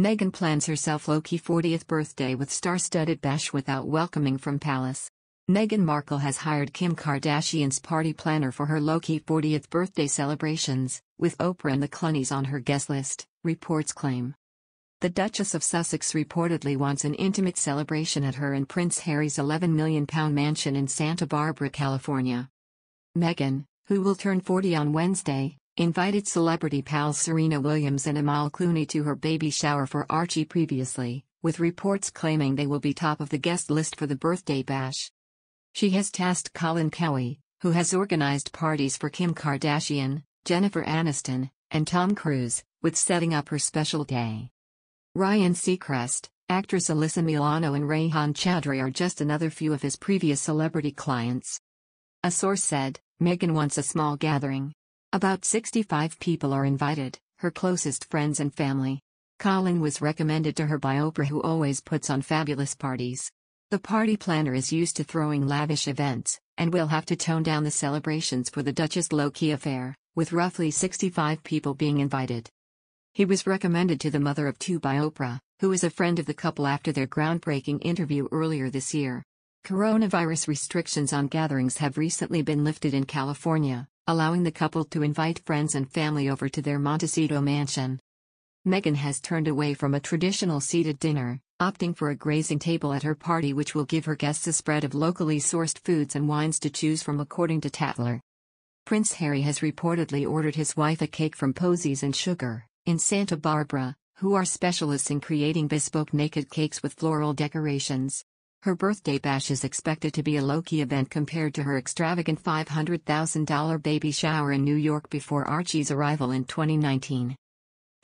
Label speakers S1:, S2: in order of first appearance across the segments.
S1: Meghan plans herself low-key 40th birthday with star-studded bash without welcoming from palace. Meghan Markle has hired Kim Kardashian's party planner for her low-key 40th birthday celebrations, with Oprah and the Clunnies on her guest list, reports claim. The Duchess of Sussex reportedly wants an intimate celebration at her and Prince Harry's £11 million mansion in Santa Barbara, California. Meghan, who will turn 40 on Wednesday, Invited celebrity pals Serena Williams and Amal Clooney to her baby shower for Archie previously, with reports claiming they will be top of the guest list for the birthday bash. She has tasked Colin Cowie, who has organized parties for Kim Kardashian, Jennifer Aniston, and Tom Cruise, with setting up her special day. Ryan Seacrest, actress Alyssa Milano and Rayhan Chowdhury are just another few of his previous celebrity clients. A source said, Meghan wants a small gathering. About 65 people are invited, her closest friends and family. Colin was recommended to her by Oprah who always puts on fabulous parties. The party planner is used to throwing lavish events, and will have to tone down the celebrations for the Duchess low-key affair, with roughly 65 people being invited. He was recommended to the mother of two by Oprah, who is a friend of the couple after their groundbreaking interview earlier this year. Coronavirus restrictions on gatherings have recently been lifted in California, allowing the couple to invite friends and family over to their Montecito mansion. Meghan has turned away from a traditional seated dinner, opting for a grazing table at her party which will give her guests a spread of locally sourced foods and wines to choose from according to Tatler. Prince Harry has reportedly ordered his wife a cake from Posies and Sugar, in Santa Barbara, who are specialists in creating bespoke naked cakes with floral decorations. Her birthday bash is expected to be a low key event compared to her extravagant $500,000 baby shower in New York before Archie's arrival in 2019.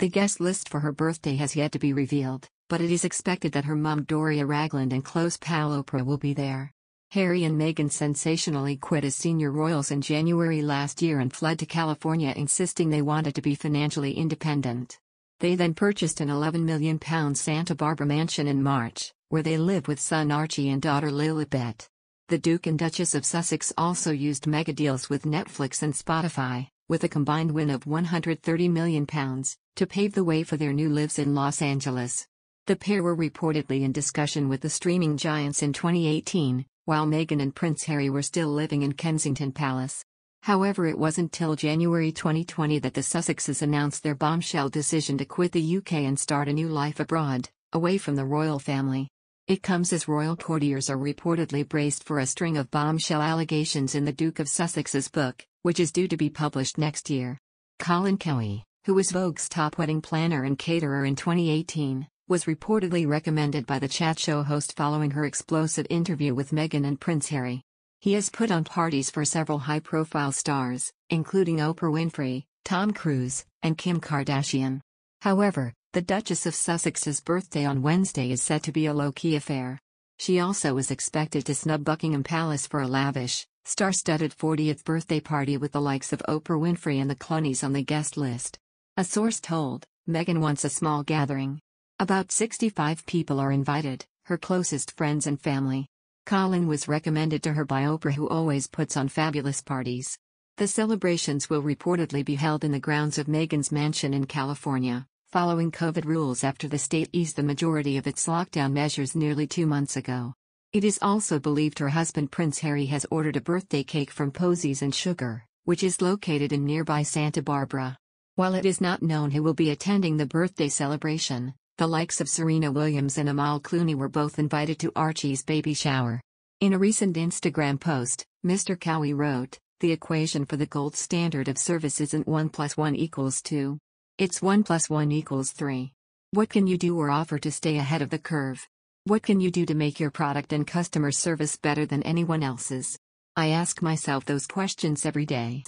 S1: The guest list for her birthday has yet to be revealed, but it is expected that her mum Doria Ragland and close pal Oprah will be there. Harry and Meghan sensationally quit as senior royals in January last year and fled to California insisting they wanted to be financially independent. They then purchased an £11 million Santa Barbara mansion in March where they live with son Archie and daughter Lilibet. The Duke and Duchess of Sussex also used mega deals with Netflix and Spotify, with a combined win of £130 million, to pave the way for their new lives in Los Angeles. The pair were reportedly in discussion with the streaming giants in 2018, while Meghan and Prince Harry were still living in Kensington Palace. However, it wasn't till January 2020 that the Sussexes announced their bombshell decision to quit the UK and start a new life abroad, away from the royal family. It comes as royal courtiers are reportedly braced for a string of bombshell allegations in the Duke of Sussex's book, which is due to be published next year. Colin Kelly, who was Vogue's top wedding planner and caterer in 2018, was reportedly recommended by the chat show host following her explosive interview with Meghan and Prince Harry. He has put on parties for several high profile stars, including Oprah Winfrey, Tom Cruise, and Kim Kardashian. However, the Duchess of Sussex's birthday on Wednesday is said to be a low-key affair. She also is expected to snub Buckingham Palace for a lavish, star-studded 40th birthday party with the likes of Oprah Winfrey and the Clunies on the guest list. A source told, Meghan wants a small gathering. About 65 people are invited, her closest friends and family. Colin was recommended to her by Oprah who always puts on fabulous parties. The celebrations will reportedly be held in the grounds of Meghan's mansion in California following COVID rules after the state eased the majority of its lockdown measures nearly two months ago. It is also believed her husband Prince Harry has ordered a birthday cake from Posies and Sugar, which is located in nearby Santa Barbara. While it is not known who will be attending the birthday celebration, the likes of Serena Williams and Amal Clooney were both invited to Archie's baby shower. In a recent Instagram post, Mr. Cowie wrote, The equation for the gold standard of service isn't 1 plus 1 equals 2. It's 1 plus 1 equals 3. What can you do or offer to stay ahead of the curve? What can you do to make your product and customer service better than anyone else's? I ask myself those questions every day.